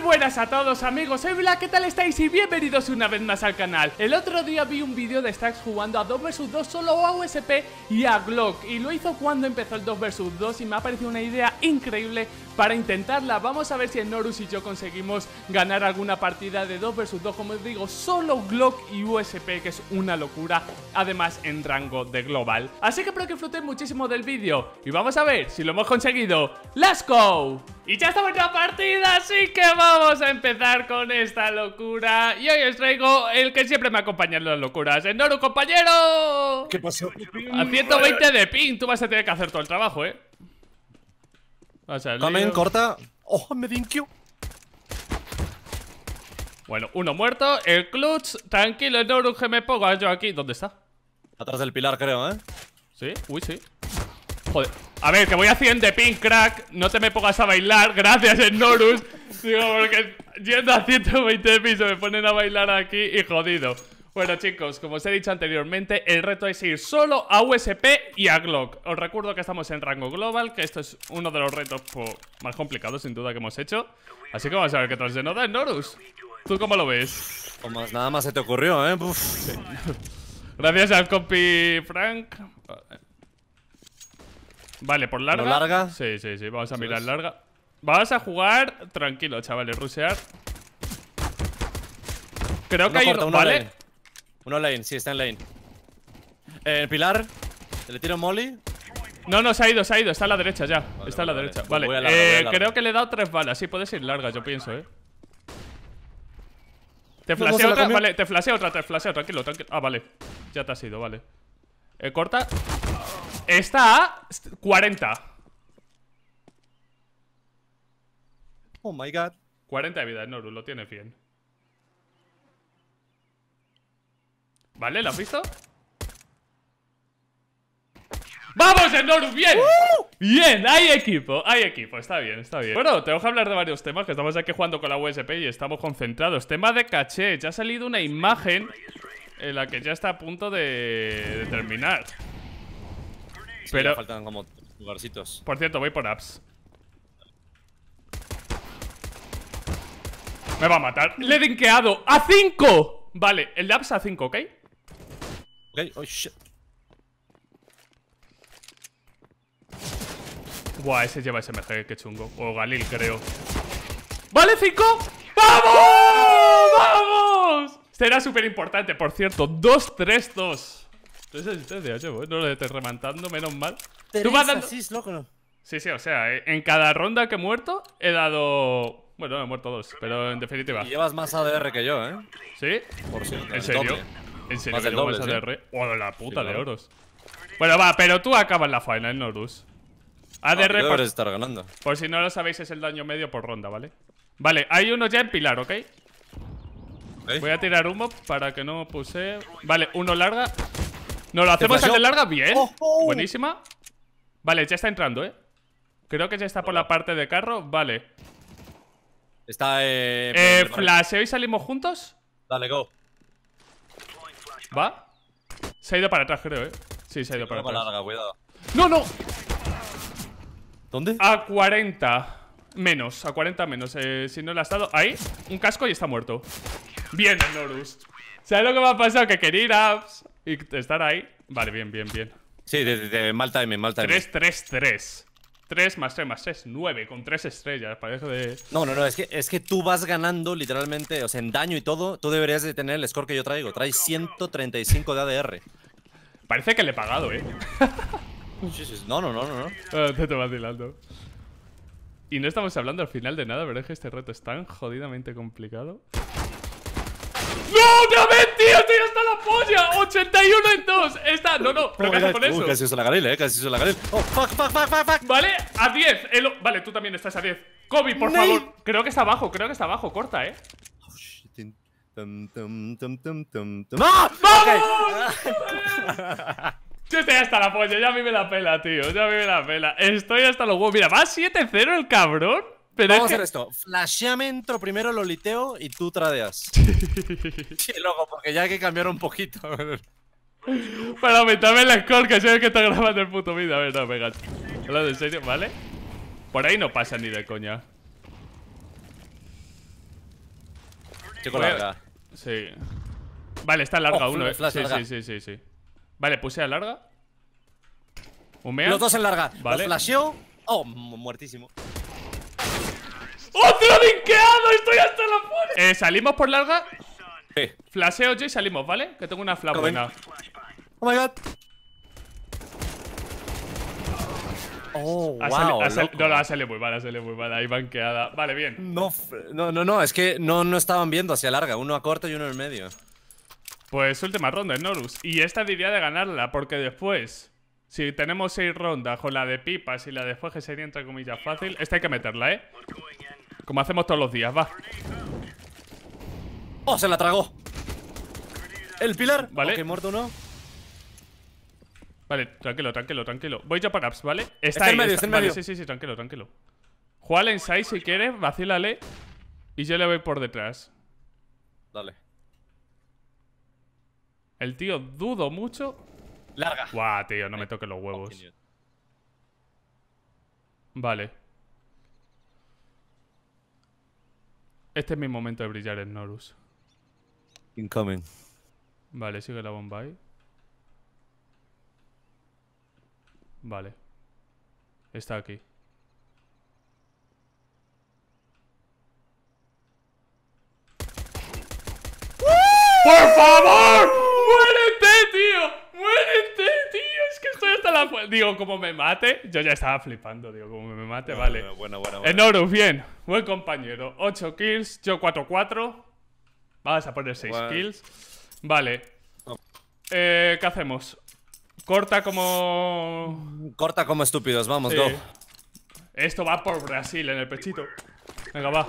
buenas a todos amigos, soy Black, ¿qué tal estáis? Y bienvenidos una vez más al canal El otro día vi un vídeo de Stacks jugando a 2 vs 2 solo a USP y a Glock Y lo hizo cuando empezó el 2 vs 2 y me ha parecido una idea increíble para intentarla Vamos a ver si en Norus y yo conseguimos ganar alguna partida de 2 vs 2 Como os digo, solo Glock y USP, que es una locura Además en rango de global Así que espero que disfruten muchísimo del vídeo Y vamos a ver si lo hemos conseguido ¡Let's go! Y ya está la partida, así que vamos a empezar con esta locura. Y hoy os traigo el que siempre me acompaña en las locuras, el Noru, compañero. ¿Qué pasó? A 120 de ping, tú vas a tener que hacer todo el trabajo, ¿eh? Comen, corta. ¡Oh, me Bueno, uno muerto, el clutch. Tranquilo, el Noru, que me pongo yo aquí. ¿Dónde está? Atrás del pilar, creo, ¿eh? Sí, uy, sí. A ver, que voy a 100 de ping, crack. No te me pongas a bailar. Gracias, Norus. Sigo porque yendo a 120 de me ponen a bailar aquí y jodido. Bueno, chicos, como os he dicho anteriormente, el reto es ir solo a USP y a Glock. Os recuerdo que estamos en rango global, que esto es uno de los retos más complicados, sin duda, que hemos hecho. Así que vamos a ver qué tal se nos da, Norus. ¿Tú cómo lo ves? nada más se te ocurrió, ¿eh? Gracias al Copy Frank. Vale, por larga. larga? Sí, sí, sí. Vamos a mirar larga. vas a jugar tranquilo, chavales. Rusear Creo que hay. uno ¿Vale? Lane. Uno lane, sí, está en lane. Eh, el pilar. Le tiro molly. No, no, se ha ido, se ha ido. Está a la derecha ya. está a la derecha. Vale, eh, creo que le he dado tres balas. Sí, puedes ir larga, yo pienso, eh. Te flasheo otra, vale, te flasheo otra, te flasheo, tranquilo, tranquilo. Ah, vale. Ya te has ido, vale. Eh, corta. Está a 40. Oh my god. 40 de vida, Noru, lo tiene bien. ¿Vale? ¿Lo has visto? ¡Vamos, Noru! ¡Bien! Bien, hay equipo, hay equipo, está bien, está bien Bueno, tengo que hablar de varios temas, que estamos aquí jugando con la USP y estamos concentrados Tema de caché, ya ha salido una imagen en la que ya está a punto de terminar pero... faltan como lugarcitos. Por cierto, voy por apps. Me va a matar. Le he a 5. Vale, el de apps a 5, ¿ok? Ok, oh shit. Buah, ese lleva SMG, qué chungo. O Galil, creo. ¡Vale, 5! ¡Vamos! ¡Vamos! Será súper importante, por cierto. 2-3-2. Tú eres no lo estás remantando, menos mal. Tú vas dando... sí, loco, Sí, sí, o sea, eh, en cada ronda que he muerto he dado. Bueno, he muerto dos, pero en definitiva. Y llevas más ADR que yo, ¿eh? ¿Sí? Por si ¿En serio? ¿En serio? Más más ADR? la puta de oros. Bueno, va, pero tú acabas la faena, Nordus. Norus. ADR. por... estar ganando. Por si no lo sabéis, es el daño medio por ronda, ¿vale? Vale, hay uno ya en pilar, ¿ok? Voy a tirar humo para que no puse. Vale, uno larga. Nos lo hacemos al de larga bien. Buenísima. Vale, ya está entrando, ¿eh? Creo que ya está por la parte de carro. Vale. Está, eh... eh flasheo y salimos juntos. Dale, go. ¿Va? Se ha ido para atrás, creo, ¿eh? Sí, se ha ido para atrás. no! ¿Dónde? A 40 menos, a 40 menos. Eh, si no le has dado... Ahí, un casco y está muerto. Bien, Norus. ¿Sabes lo que me ha pasado? Que quería ir y estar ahí. Vale, bien, bien, bien. Sí, de, de mal timing, mal timing. 3, 3, 3. 3 más 3 más 6. 9, con 3 estrellas, parece de... No, no, no, es que, es que tú vas ganando literalmente, o sea, en daño y todo, tú deberías de tener el score que yo traigo. Traes 135 de ADR. Parece que le he pagado, ¿eh? no, no, no, no. no. Ah, te vacilando. Y no estamos hablando al final de nada, ¿verdad? es que este reto es tan jodidamente complicado. ¡No! ¡No vez, tío! Ya está la polla. 81 en 2. Está, no, no, pero casi haces con eso? Uy, casi hizo la Garel, eh. Casi hizo la Garel. Oh, fuck, fuck, fuck, fuck, fuck. Vale, a 10. El... Vale, tú también estás a 10. Kobe, por favor. Creo que está abajo, creo que está abajo. Corta, eh. Oh, tum, tum, Tum, tum, tum, ¡Ah! ¡Vamos! Yo estoy la polla, ya a mí me la pela, tío. Ya a mí me la pela. Estoy hasta los huevos. Mira, va 7-0 el cabrón. Vamos a hacer esto. Flasheame entro primero lo liteo y tú tradeas. sí, loco, porque ya hay que cambiar un poquito. Para aumentarme la score, que se que está grabando el puto vídeo. A ver, no, venga. en serio, ¿vale? Por ahí no pasa ni de coña. Chico larga. Sí. Vale, está larga oh, uno, eh. sí, sí, sí, sí, sí. Vale, puse a larga. Humea. Los dos en larga. Vale. flasheo. Oh, muertísimo. ¡Estoy hasta la Eh, salimos por larga. Flasheo Flaseo yo y salimos, ¿vale? Que tengo una flash oh, my god. Oh, no, la ha salido muy mal, ha salido muy mal. Ahí banqueada. Vale, bien. No, no, no, no, es que no, no estaban viendo hacia larga. Uno a corto y uno en medio. Pues última ronda, Norus. Y esta diría de ganarla, porque después, si tenemos seis rondas con la de pipas y la de que sería entre comillas fácil, esta hay que meterla, ¿eh? Como hacemos todos los días, va. ¡Oh, se la tragó! ¡El pilar! Vale. Ok, muerto uno. Vale, tranquilo, tranquilo, tranquilo. Voy yo para ups, ¿vale? Está, en medio, está, en medio. Sí, sí, sí, tranquilo, tranquilo. Juega en si quieres, vacílale. Y yo le voy por detrás. Dale. El tío dudo mucho. Larga. Guau, tío, no me toques los huevos. Vale. Este es mi momento de brillar en Norus. Incoming. Vale, sigue la bomba ahí. Vale. Está aquí. ¡Por favor! ¡Muérete, tío! ¡Muérete, tío! Es que estoy hasta la... Digo, como me mate... Yo ya estaba flipando, digo, como me mate, vale. Bueno, bueno, bueno. Norus bien. Buen compañero. 8 kills, yo 4-4. Vamos a poner 6 kills. Vale. Eh, ¿Qué hacemos? Corta como... Corta como estúpidos, vamos, go. Esto va por Brasil en el pechito. Venga, va.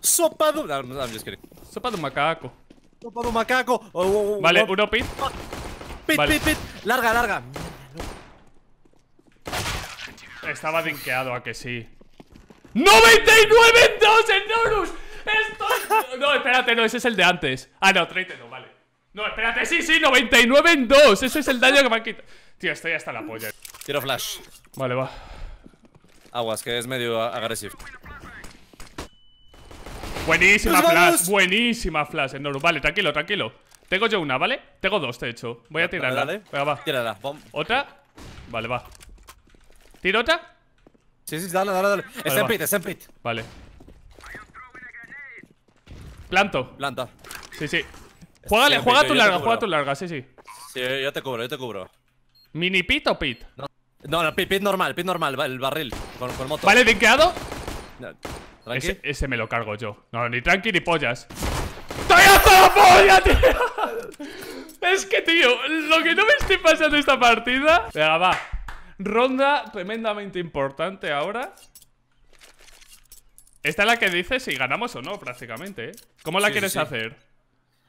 Sopa de... un ah, macaco. Sopa un macaco. Oh, oh, oh, vale, uno pit. Pit, pit, pit. Larga, larga estaba dinqueado, a que sí. ¡99 en 2 en Norus! Esto No, espérate, no, ese es el de antes. Ah, no, 30 no, vale. No, espérate, sí, sí, 99 en 2. Ese es el daño que me han quitado. Tío, estoy hasta la polla. Quiero flash. Vale, va. Aguas, que es medio agresivo. Buenísima flash, buenísima flash en Norus. Vale, tranquilo, tranquilo. Tengo yo una, ¿vale? Tengo dos, de hecho. Voy a tirarla. Venga, va. Tírala. ¿Otra? Vale, va. ¿Tirota? Sí, sí, dale, dale, dale. Es en pit, es en pit. Vale. Planto. Planta. Sí, sí. Juegale, juega tu larga, juega tu larga, sí, sí. Sí, yo te cubro, yo te cubro. ¿Mini pit o pit? No, no, pit, normal, pit normal, el barril, con, con ¿Vale, dinqueado? Ese, me lo cargo yo. No, ni tranqui ni pollas. ¡Estoy a la polla, tío! Es que, tío, lo que no me estoy pasando esta partida. Venga, va. Ronda tremendamente importante ahora. Esta es la que dice si ganamos o no, prácticamente. ¿eh? ¿Cómo la quieres hacer?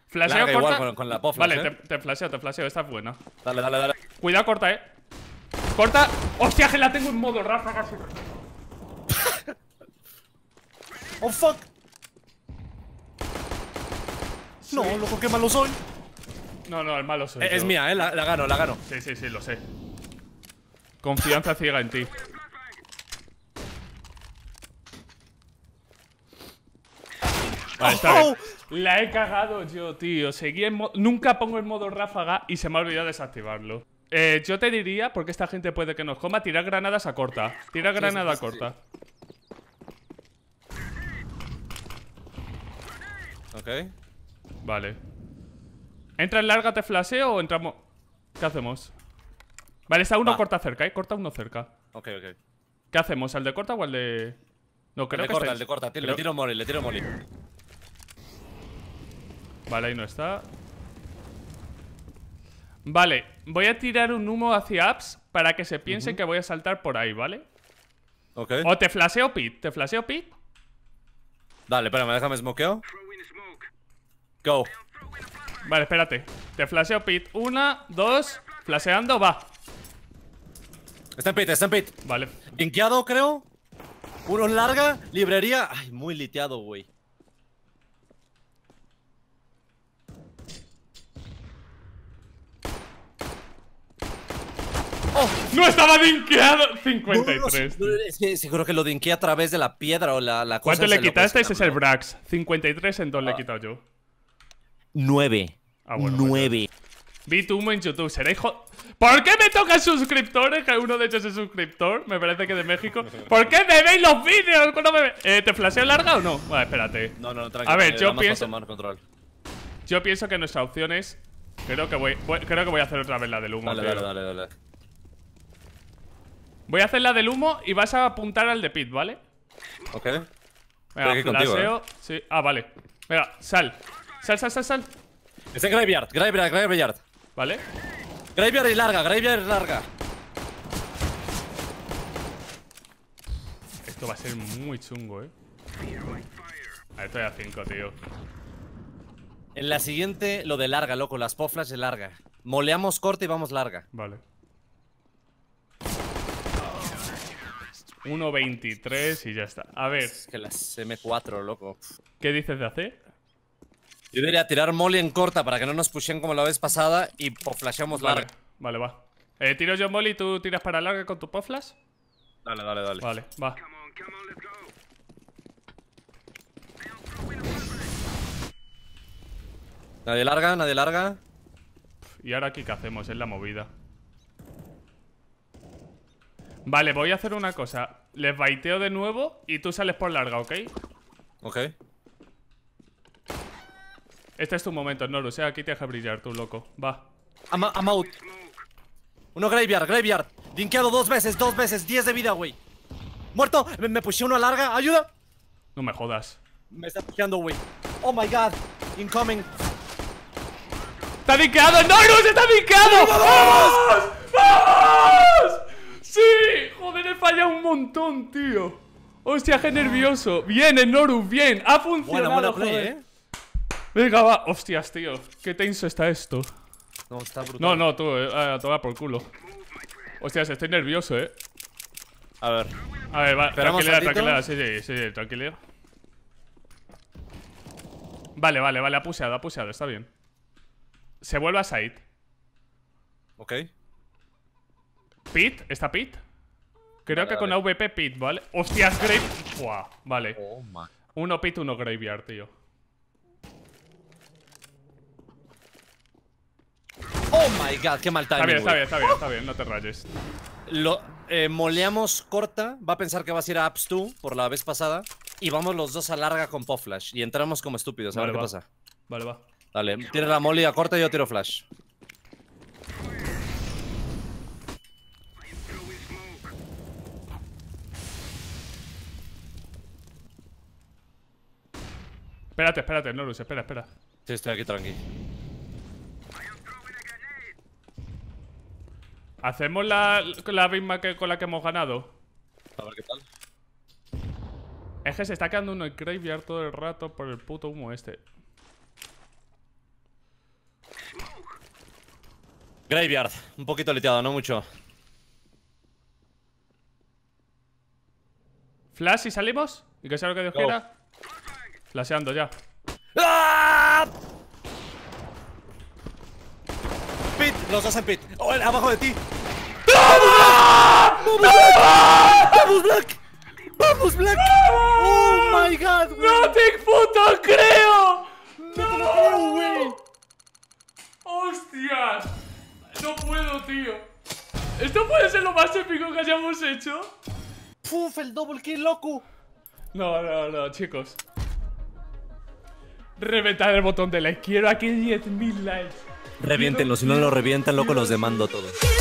¿Flasheo corta? con, la vale, ¿eh? te, te, flasheo, te flasheo. Esta es buena. Dale, dale, dale. Cuidado, corta, eh. Corta. ¡Hostia, que la tengo en modo casi. ¡Oh, fuck! No, loco, qué malo soy. No, no, el malo soy. Eh, es, es mía, eh. La, la, gano, la gano. Sí, sí, sí, lo sé. Confianza ciega en ti. Vale, está bien. ¡Oh! La he cagado yo, tío. Seguí Nunca pongo el modo ráfaga y se me ha olvidado desactivarlo. Eh, yo te diría, porque esta gente puede que nos coma, Tira granadas a corta. Tira granada a corta. Ok. Vale. ¿Entra en larga, te flaseo o entramos...? ¿Qué hacemos? Vale, está uno corta cerca, ¿eh? Corta uno cerca. Ok, ok. ¿Qué hacemos? ¿Al de corta o al de...? No, creo que corta, de corta. Le tiro molly, le tiro molly. Vale, ahí no está. Vale, voy a tirar un humo hacia apps para que se piense que voy a saltar por ahí, ¿vale? Ok. O te flasheo pit, te flasheo pit. Dale, espérame, déjame smokeo. Go. Vale, espérate. Te flasheo pit. Una, dos. Flaseando, va. Está en pit, está en pit. Vale. Linkeado, creo. Uno larga, librería. Ay, muy liteado, güey. Oh. ¡No estaba dinqueado! 53. seguro que lo dinqué a través de la piedra o la, la ¿Cuánto le quitaste? Ese es el Brax. 53 en le he ah. quitado yo. 9. Ah, 9. Vi tu en YouTube. Será hijo. ¿Por qué toca suscriptores? Eh, que uno de hecho es suscriptor, me parece que de México. ¿Por qué me veis los vídeos? me eh, ¿Te flasheo larga o no? Bueno ah, espérate. No, no, tranquilo. A ver, eh, yo pienso. Yo pienso que nuestra opción es. Creo que voy. creo que voy a hacer otra vez la del humo. Dale, dale, dale, Voy a hacer la del humo y vas a apuntar al de Pit, ¿vale? Ok. Venga, contigo, sí. Ah, vale. Venga, sal. Sal, sal, sal, sal. Este es en Graveyard, Graveyard, Graveyard. Vale. Graveyard y larga, graveyard es larga. Esto va a ser muy chungo, eh. Ahí estoy a 5, tío. En la siguiente, lo de larga, loco. Las poflas de larga. Moleamos corte y vamos larga. Vale. 1.23 y ya está. A ver. Es que las M4, loco. ¿Qué dices de hacer? Yo diría tirar molly en corta para que no nos pushen como la vez pasada y poflasheamos larga. Vale, va. Eh, tiro yo molly, tú tiras para larga con tu poflas. Dale, dale, dale. Vale, va. Nadie larga, nadie larga. ¿Y ahora aquí qué hacemos? Es la movida. Vale, voy a hacer una cosa. Les baiteo de nuevo y tú sales por larga, ¿ok? Ok. Este es tu momento, o sea, Aquí te deja brillar, tú loco. Va. I'm, out. Uno graveyard, graveyard. Dinkeado dos veces, dos veces. diez de vida, güey. Muerto. Me, me uno larga. Ayuda. No me jodas. Me está pushando, güey. Oh my god. Incoming. ¡Está dinqueado! ¡Norus está noru ¡Vamos! dinkeado vamos ¡Sí! Joder, he fallado un montón, tío. Hostia, qué nervioso. Bien, Noru, bien. Ha funcionado, joder. Eh. Venga, va. Hostias, tío. Qué tenso está esto. No, está brutal. No, no, tú, eh, A tomar por culo. Hostias, estoy nervioso, eh. A ver. A ver, va. Tranquilidad, tranquilidad. Sí, sí, sí, sí, tranquilidad. Vale, vale, vale. Ha puseado, ha puseado. Está bien. Se vuelve a Said. Ok. Pit, ¿está Pit? Creo que con AVP Pit, ¿vale? ¡Hostias, Grave! ¡Buah! Vale. Oh uno Pit, uno Graveyard, tío. Oh my god, qué mal timing. Está bien, está bien, está bien, está bien, no te rayes. Lo, eh, moleamos corta, va a pensar que vas a ir a Apps 2 por la vez pasada. Y vamos los dos a larga con Pop Flash. Y entramos como estúpidos, a ver qué pasa. Vale, va. Dale, tira la molly a corta y yo tiro Flash. Espérate, espérate, Norus, espera, espera. Sí, estoy aquí tranqui. ¿Hacemos la, la misma que, con la que hemos ganado? A ver qué tal. Es que se está quedando uno en graveyard todo el rato por el puto humo este. Graveyard, un poquito leteado, no mucho. Flash y salimos. ¿Y qué sea lo que Dios quiera? Flasheando ya. pit, los dos en pit. abajo de ti. ¡Vamos, Black! ¡Vamos, Black! ¡Vamos, Black! ¡Oh, my God! ¡No te puto creo! ¡No, ¡Hostias! No puedo, tío. ¿Esto puede ser lo más épico que hayamos hecho? ¡Puf, el doble! kill, loco! No, no, no, chicos. ¡Reventad el botón de like. Quiero aquí 10.000 likes. Reviéntenlo, si no lo revientan, loco, los demando todos.